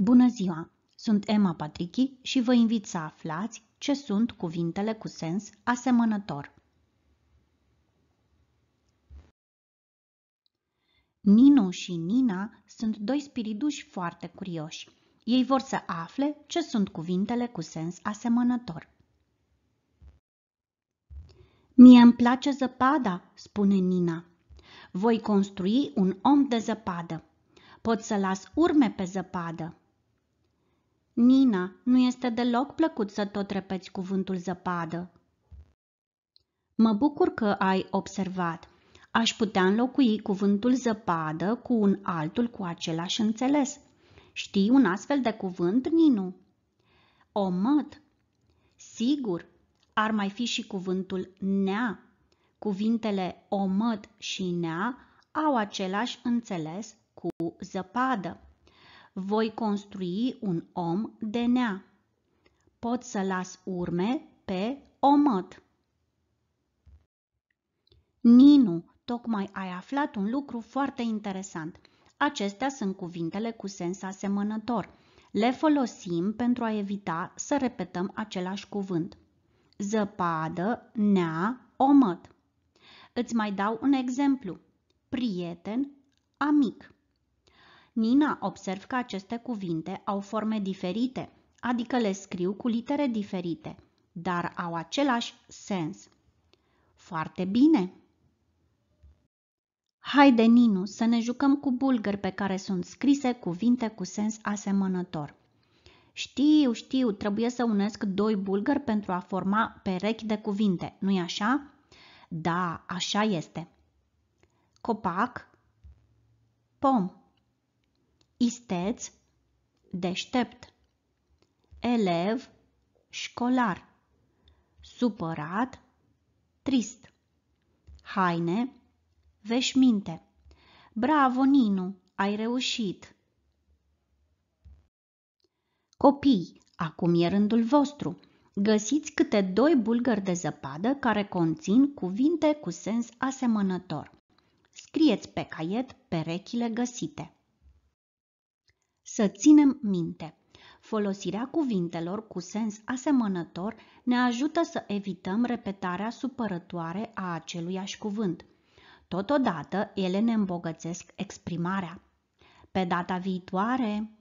Bună ziua! Sunt Emma Patrichi și vă invit să aflați ce sunt cuvintele cu sens asemănător. Nino și Nina sunt doi spiriduși foarte curioși. Ei vor să afle ce sunt cuvintele cu sens asemănător. Mie îmi place zăpada, spune Nina. Voi construi un om de zăpadă. Pot să las urme pe zăpadă. Nina, nu este deloc plăcut să tot repeți cuvântul zăpadă. Mă bucur că ai observat. Aș putea înlocui cuvântul zăpadă cu un altul cu același înțeles. Știi un astfel de cuvânt, Ninu? Omăt. Sigur, ar mai fi și cuvântul nea. Cuvintele omăt și nea au același înțeles cu zăpadă. Voi construi un om de nea. Pot să las urme pe omăt. Ninu, tocmai ai aflat un lucru foarte interesant. Acestea sunt cuvintele cu sens asemănător. Le folosim pentru a evita să repetăm același cuvânt. Zăpadă, nea, omăt. Îți mai dau un exemplu. Prieten, amic. Nina observ că aceste cuvinte au forme diferite, adică le scriu cu litere diferite, dar au același sens. Foarte bine! Haide, Ninu, să ne jucăm cu bulgări pe care sunt scrise cuvinte cu sens asemănător. Știu, știu, trebuie să unesc doi bulgări pentru a forma perechi de cuvinte, nu-i așa? Da, așa este. Copac, pom isteț, deștept, elev, școlar, supărat, trist, haine, veșminte. Bravo, Ninu, ai reușit! Copii, acum e rândul vostru. Găsiți câte doi bulgări de zăpadă care conțin cuvinte cu sens asemănător. Scrieți pe caiet perechile găsite. Să ținem minte. Folosirea cuvintelor cu sens asemănător ne ajută să evităm repetarea supărătoare a aceluiași cuvânt. Totodată, ele ne îmbogățesc exprimarea. Pe data viitoare!